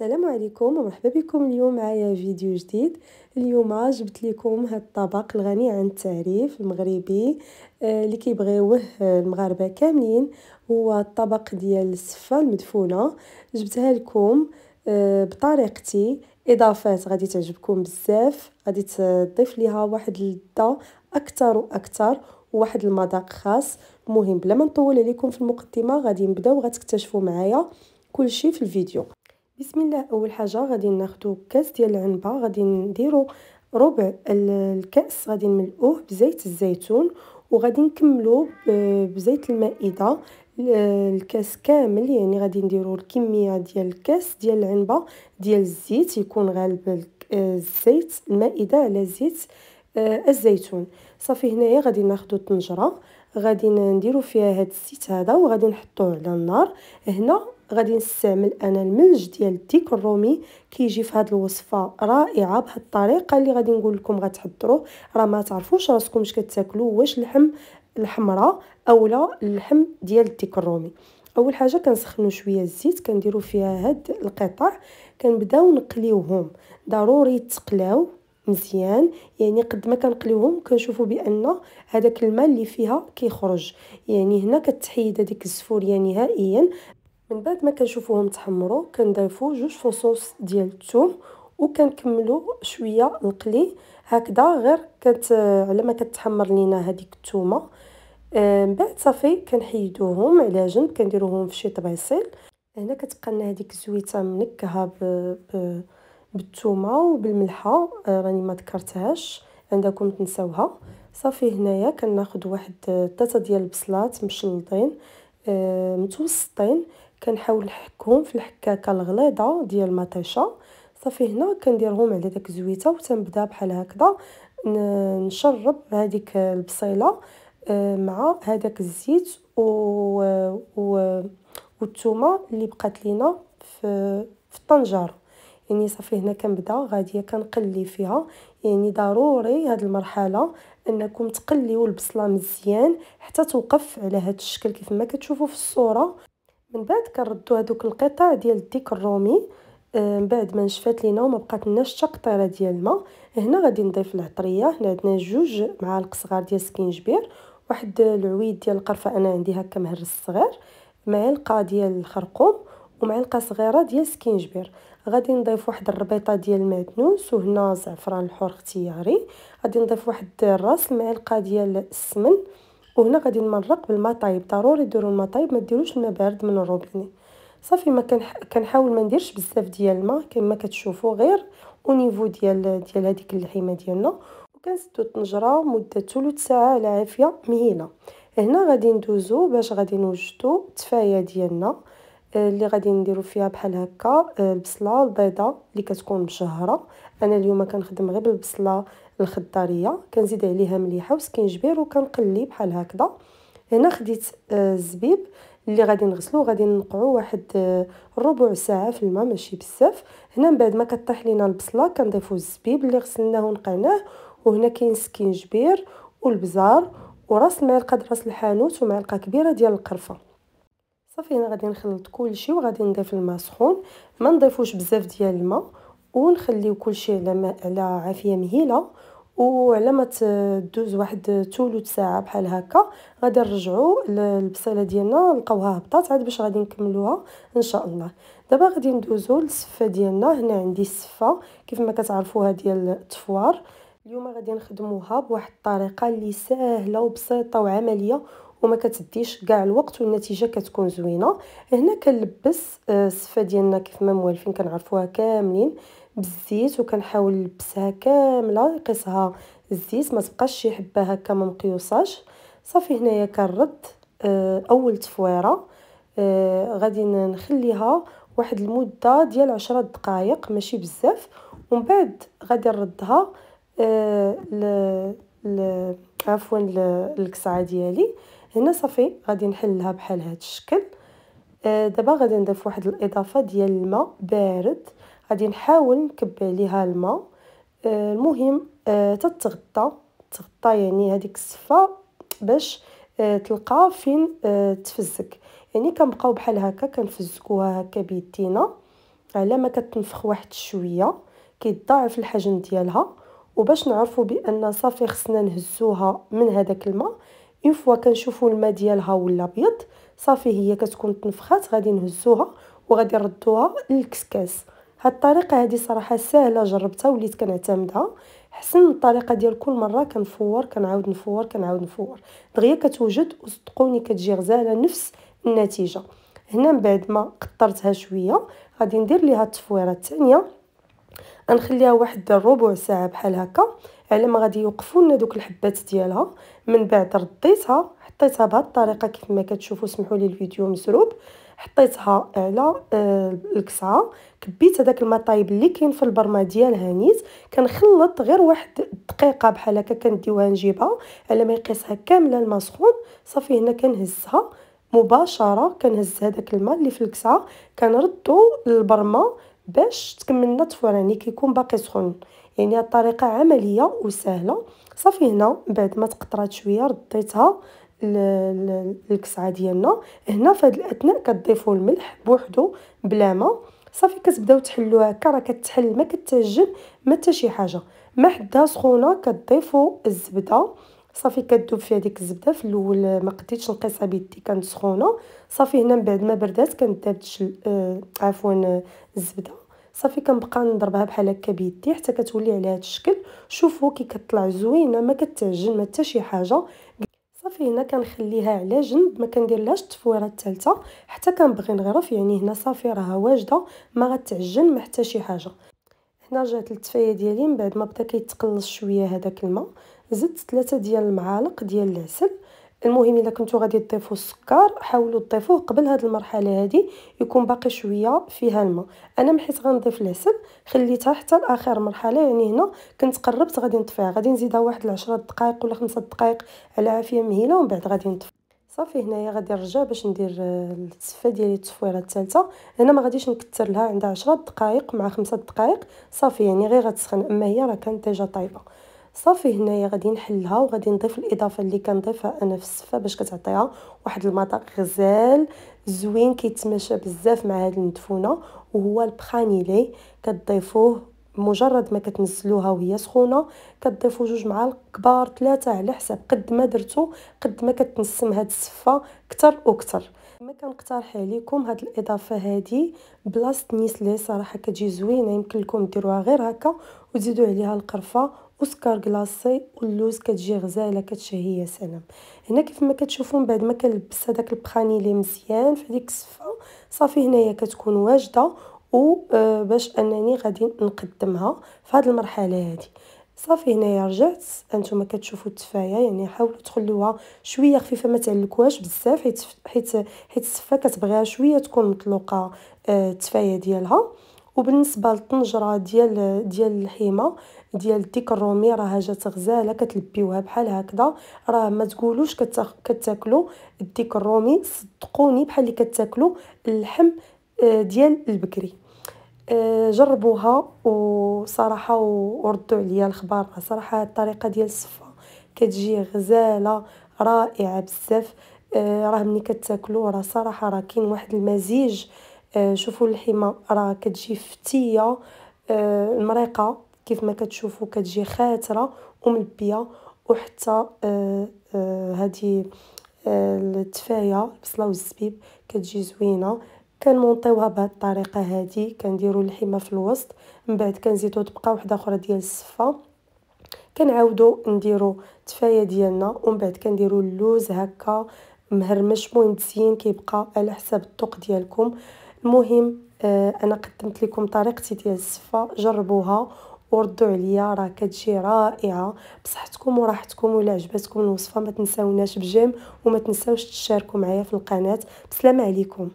السلام عليكم ومرحبا بكم اليوم معايا فيديو جديد اليوم جبت لكم هذا الطبق الغني عن التعريف المغربي آه، اللي كيبغيوه المغاربه كاملين هو الطبق ديال السفه المدفونه جبتها لكم آه، بطريقتي اضافات غادي تعجبكم بزاف غادي تضيف ليها واحد اللذه اكثر واكثر وواحد المذاق خاص مهم بلا ما نطول عليكم في المقدمه غادي نبداو غتكتشفوا معايا كلشي في الفيديو بسم الله اول حاجه غادي ناخذ كاس ديال العنبه غادي نديرو ربع الكاس غادي نملؤوه بزيت الزيتون وغادي نكملو بزيت المائده الكاس كامل يعني غادي نديرو الكميه ديال الكاس ديال العنبه ديال الزيت يكون غالب الزيت المائده على زيت آه، الزيتون صافي هنايا غادي ناخذ طنجره غادي نديرو فيها هاد الزيت هذا وغادي نحطوه على النار هنا غادي نستعمل انا الملج ديال الديك الرومي كيجي في هذه الوصفه رائعه بهذه الطريقه اللي غادي نقول لكم غتحضروه راه ما تعرفوش راسكم اش كتاكلوا واش اللحم الحمراء اولا اللحم ديال الديك الرومي اول حاجه كنسخنوا شويه الزيت كنديروا فيها هاد القطع كنبداو نقليوهم ضروري تقلاو مزيان يعني قد ما كنقليوهم كنشوفوا بان هذاك الماء اللي فيها كيخرج يعني هنا كتحيد هذيك الزفوريه نهائيا من بعد ما كنشوفوهم تحمروا كنضيفوا جوج فصوص ديال الثوم وكنكملوا شويه القلي هكذا غير كانت على ما كتحمر لينا هذيك الثومه آه، من بعد صافي كنحيدوهم على جنب كنديروهم في شي طبيصيل هنا كتبقى لنا هذيك الزويته منكهه ب... بالثومه وبالملحه آه، راني ما ذكرتهاش عندكم تنساوها صافي هنايا كناخذ واحد ثلاثه ديال البصلات مشلطين آه، متوسطين كنحاول نحكهم في الحكاكه الغليظه ديال المطيشه صافي هنا كنديرهم على داك الزويته وتنبدا بحال هكذا نشرب هذيك البصيله آه، مع هذاك الزيت و و والثومه اللي بقات لينا في في الطنجره يعني صافي هنا كنبدا غاديه كنقلي فيها يعني ضروري هاد المرحله انكم تقليو البصله مزيان حتى توقف على هاد الشكل كيف ما كتشوفوا في الصوره من بعد كنردو هذوك القطع ديال الديك الرومي آه، من بعد ما نشفات لينا وما بقات حتى قطيره ديال الماء هنا غادي نضيف العطريه هنا عندنا جوج معالق صغار ديال السكينجبير واحد العويد ديال القرفه انا عندي هكا مهرس صغير معلقه ديال الخرقوم ومعلقه صغيره ديال السكينجبير غادي نضيف واحد الربيطه ديال المعدنوس وهنا زعفران الحر اختياري غادي نضيف واحد الراس معلقه ديال السمن وهنا غادي نمرق بالماء طايب ضروري ديروا الماء طايب ما ديروش الماء بارد من الروبيني صافي ما كنحاول ما نديرش بزاف ديال الماء كما كتشوفوا غير او نيفو ديال ديال هذيك اللحيمه ديالنا وكنسدو الطنجره مده ثلث ساعه على عافيه مهيله هنا غادي ندوزو باش غادي نوجدو التفايه ديالنا آه، اللي غادي نديرو فيها بحال هكا آه، البصله البيضاء اللي كتكون مشهره انا اليوم كنخدم غير بالبصله الخضاريه كنزيد عليها مليحه وسكينجبير وكنقلي بحال هكذا هنا خديت آه، الزبيب اللي غادي نغسلو غادي نقعو واحد آه، ربع ساعه في الماء ماشي بزاف هنا من بعد ما كطيح لينا البصله كنضيفو الزبيب اللي غسلناه ونقعناه وهنا كاين سكينجبير والبزار وراس ديال راس الحانوت ومعلقه كبيره ديال القرفه صافي هنا غادي نخلط كلشي وغادي نضيف الماء سخون ما نضيفوش بزاف ديال الماء ونخليو كلشي على على عافيه مهيله وعلى ما تدوز واحد تولت ساعه بحال هكا غادي نرجعوا البصله ديالنا نلقاوها هبطات عاد باش غادي نكملوها ان شاء الله دابا غادي ندوزو للسفه ديالنا هنا عندي السفه كيف ما كتعرفوها ديال التفوار اليوم غادي نخدموها بواحد الطريقه اللي ساهله وبسيطه وعمليه وما كتديش كاع الوقت والنتيجه كتكون زوينه هنا كنلبس آه، السفه ديالنا كيف ما موالفين كنعرفوها كاملين بالزيت وكنحاول نلبسها كامله نقصها الزيت ما تبقاش شي حبه هكا ما مقيوصاش صافي هنايا كنرد آه، اول تفويره آه، غادي نخليها واحد المده ديال عشرة دقائق ماشي بزاف ومن بعد غادي نردها آه، ل ل عفوا للكسعه ديالي هنا صافي غادي نحلها بحال هذا الشكل دابا غادي نضيف واحد الاضافه ديال الماء بارد غادي نحاول نكب عليها الماء آه، المهم آه، تتغطى تغطى يعني هذيك الصفه باش آه، تلقى فين تفزك يعني كنبقاو بحال هكا كنفزكوها هكا بيدينا على ما كتنفخ واحد شويه كيتضاعف الحجم ديالها وباش نعرفوا بان صافي خصنا نهزوها من هذاك الماء اون فوا كنشوفوا الماء ديالها ولا ابيض صافي هي كتكون تنفخات غادي نهزوها وغادي نردوها للكسكاس هاد الطريقه هادي صراحه سهله جربتها وليت كنعتمدها حسن الطريقه ديال كل مره كنفور كنعاود نفور كنعاود نفور دغيا كتوجد وصدقوني كتجي غزاله نفس النتيجه هنا من بعد ما قطرتها شويه غادي ندير ليها التفويره الثانيه غنخليها واحد ربع ساعه بحال هكا على ما غادي يوقفوا لنا دوك الحبات ديالها من بعد رديتها حطيتها بهاد الطريقه كيف ما كتشوفوا سمحوا لي الفيديو مسروب حطيتها على آه، الكسعه كبيت هذاك الماء طايب اللي كاين في البرمه ديال هانيت كنخلط غير واحد دقيقه بحال هكا كنديوها نجيبها على ما يقيسها كامله الماء سخون صافي هنا كنهزها مباشره كنهز هذاك الماء اللي في الكسعه كنردو للبرمه باش تكملنا الطفور يعني كيكون باقي سخون يعني الطريقه عمليه وسهله صافي هنا بعد ما تقطرات شويه رديتها الكسعه ديالنا هنا في هذه الاثناء كتضيفوا الملح بوحدو بلا ما صافي كتبداو تحلوها هكا راه كتحل ما كتعجن ما حتى شي حاجه ما حدها سخونه كتضيفوا الزبده صافي كدوب فيها ديك الزبده في الاول ما قديتش نقيسها بيدي كانت سخونه صافي هنا من بعد ما بردات كندات آه عفوا آه، الزبده صافي كنبقى نضربها بحال هكا بيدي حتى كتولي على هذا الشكل شوفوا كي كتطلع زوينه ما كتعجن ما حتى شي حاجه صافي هنا كنخليها على جنب ما كنديرلهاش التفويره الثالثه حتى كنبغي نغرف يعني هنا صافي راها واجده ما غتعجن ما حتى شي حاجه هنا جات التفايه ديالي من بعد ما بدا كيتقلص شويه هذاك الماء زدت ثلاثة ديال المعالق ديال العسل المهم الا كنتو غادي تضيفوا السكر حاولوا تضيفوه قبل هاد المرحله هادي يكون باقي شويه فيها الماء انا حيت غنضيف العسل خليتها حتى لاخر مرحله يعني هنا كنت قربت غادي نطفيها غادي نزيدها واحد 10 دقائق ولا 5 دقائق على عافيه مهيله ومن بعد غادي نطفي صافي هنايا غادي نرجع باش ندير آه، التسفه ديالي التصويره الثالثه هنا ما غاديش نكثر لها عندها 10 دقائق مع 5 دقائق صافي يعني غير غتسخن اما هي راه كانت ديجا طايبه صافي هنايا غادي نحلها وغادي نضيف الاضافه اللي كنضيفها انا في السفه باش كتعطيها واحد المذاق غزال زوين كيتماشى بزاف مع هاد المدفونه وهو البخانيلي كتضيفوه مجرد ما كتنزلوها وهي سخونه كتضيفوا جوج معالق كبار ثلاثه على حسب قد ما درتو قد ما كتنسم هاد السفه كتر واكثر ما كنقترح عليكم هاد الاضافه هادي بلاصه نيسلي صراحه كتجي زوينه يمكن لكم ديروها غير هكا وتزيدوا عليها القرفه اوسكار كلاصي واللوز كتجي غزاله كتشهي يا سلام هنا كيف ما كتشوفوا من بعد ما كنلبس هذاك لي مزيان في هذيك الصفه صافي هنايا كتكون واجده و آه، باش انني غادي نقدمها في هذه المرحله هذه صافي هنايا رجعت انتم كتشوفوا التفايه يعني حاولوا تخلوها شويه خفيفه ما تعلكوهاش بزاف حيت حيت حيت الصفه كتبغيها شويه تكون مطلوقه آه، التفايه ديالها وبالنسبه للطنجره ديال ديال الحيمه ديال الديك الرومي راه جات غزاله كتلبيوها بحال هكذا راه ما تقولوش كتاكلوا الديك الرومي صدقوني بحال اللي كتاكلوا اللحم آه، ديال البكري آه، جربوها وصراحه وردوا عليا الخبر صراحه الطريقه ديال الصفه كتجي غزاله رائعه بزاف آه، راه ملي كتاكلو راه صراحه راه كاين واحد المزيج آه، شوفوا اللحمه راه كتجي فتيه آه، المريقه كيف ما كتشوفوا كتجي خاتره وملبيه وحتى هذه آه، التفايه البصله والزبيب كتجي زوينه كنمونطيوها بهاد الطريقه هادي كنديروا اللحمه في الوسط من بعد كنزيدو طبقه وحده اخرى ديال الصفه كنعاودو نديرو التفايه ديالنا ومن بعد كنديرو اللوز هكا مهرمش مهم تزيين كيبقى على حساب الطوق ديالكم المهم آه، انا قدمت لكم طريقتي ديال الزفه جربوها وردوا عليا راه كتجي رائعه بصحتكم وراحتكم ولا عجبتكم الوصفه ما تنساوناش بجيم وما تنساوش تشاركوا معايا في القناه بسلام عليكم